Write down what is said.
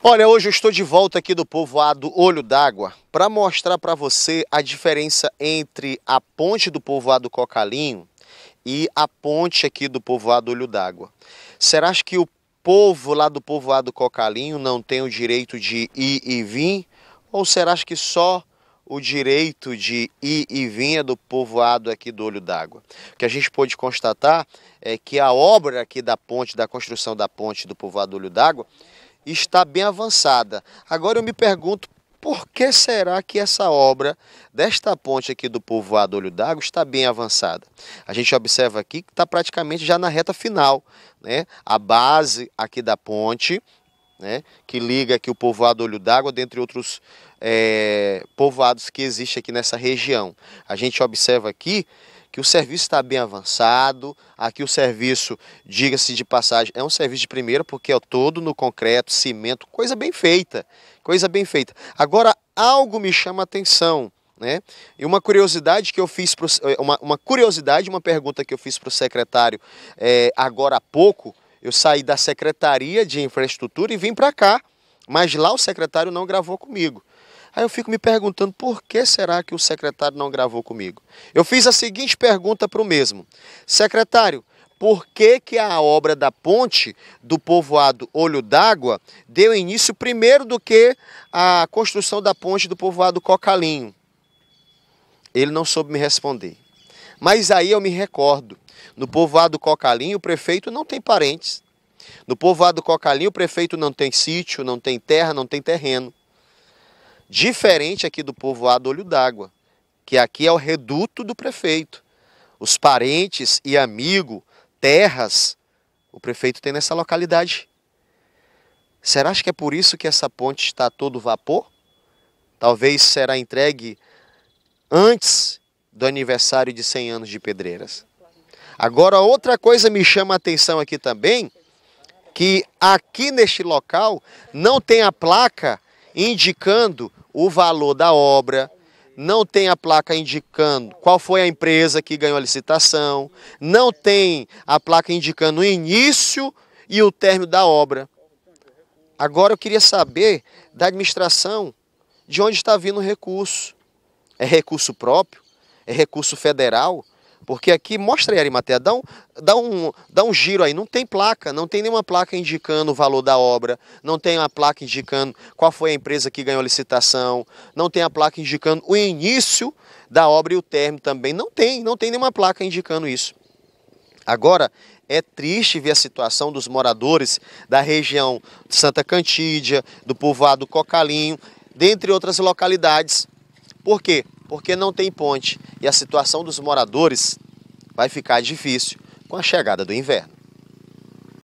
Olha, hoje eu estou de volta aqui do povoado Olho d'Água para mostrar para você a diferença entre a ponte do povoado Cocalinho e a ponte aqui do povoado Olho d'Água. Será que o povo lá do povoado Cocalinho não tem o direito de ir e vir? Ou será que só o direito de ir e vir é do povoado aqui do Olho d'Água. O que a gente pôde constatar é que a obra aqui da ponte, da construção da ponte do povoado Olho d'Água, está bem avançada. Agora eu me pergunto por que será que essa obra desta ponte aqui do povoado Olho d'Água está bem avançada? A gente observa aqui que está praticamente já na reta final. Né? A base aqui da ponte, né? que liga aqui o povoado Olho d'Água, dentre outros é, povoados que existem aqui nessa região. A gente observa aqui o serviço está bem avançado, aqui o serviço, diga-se de passagem, é um serviço de primeira, porque é todo no concreto, cimento, coisa bem feita, coisa bem feita. Agora, algo me chama a atenção, né? E uma curiosidade que eu fiz, pro, eh, uma, uma curiosidade, uma pergunta que eu fiz para o secretário é, agora há pouco, eu saí da Secretaria de Infraestrutura e vim para cá, mas lá o secretário não gravou comigo. Aí eu fico me perguntando por que será que o secretário não gravou comigo? Eu fiz a seguinte pergunta para o mesmo: Secretário, por que, que a obra da ponte do povoado Olho d'Água deu início primeiro do que a construção da ponte do povoado Cocalinho? Ele não soube me responder. Mas aí eu me recordo, no povoado Cocalinho o prefeito não tem parentes. No povoado Cocalinho o prefeito não tem sítio, não tem terra, não tem terreno. Diferente aqui do povoado Olho d'Água, que aqui é o reduto do prefeito. Os parentes e amigo, terras, o prefeito tem nessa localidade. Será que é por isso que essa ponte está todo vapor? Talvez será entregue antes do aniversário de 100 anos de Pedreiras. Agora, outra coisa me chama a atenção aqui também, que aqui neste local não tem a placa indicando o valor da obra, não tem a placa indicando qual foi a empresa que ganhou a licitação, não tem a placa indicando o início e o término da obra. Agora eu queria saber da administração de onde está vindo o recurso. É recurso próprio? É recurso federal? Porque aqui mostra aí, Arimatea, dá um, dá, um, dá um giro aí. Não tem placa, não tem nenhuma placa indicando o valor da obra, não tem uma placa indicando qual foi a empresa que ganhou a licitação, não tem a placa indicando o início da obra e o término também. Não tem, não tem nenhuma placa indicando isso. Agora, é triste ver a situação dos moradores da região de Santa Cantídia, do povoado Cocalinho, dentre outras localidades. Por quê? porque não tem ponte e a situação dos moradores vai ficar difícil com a chegada do inverno.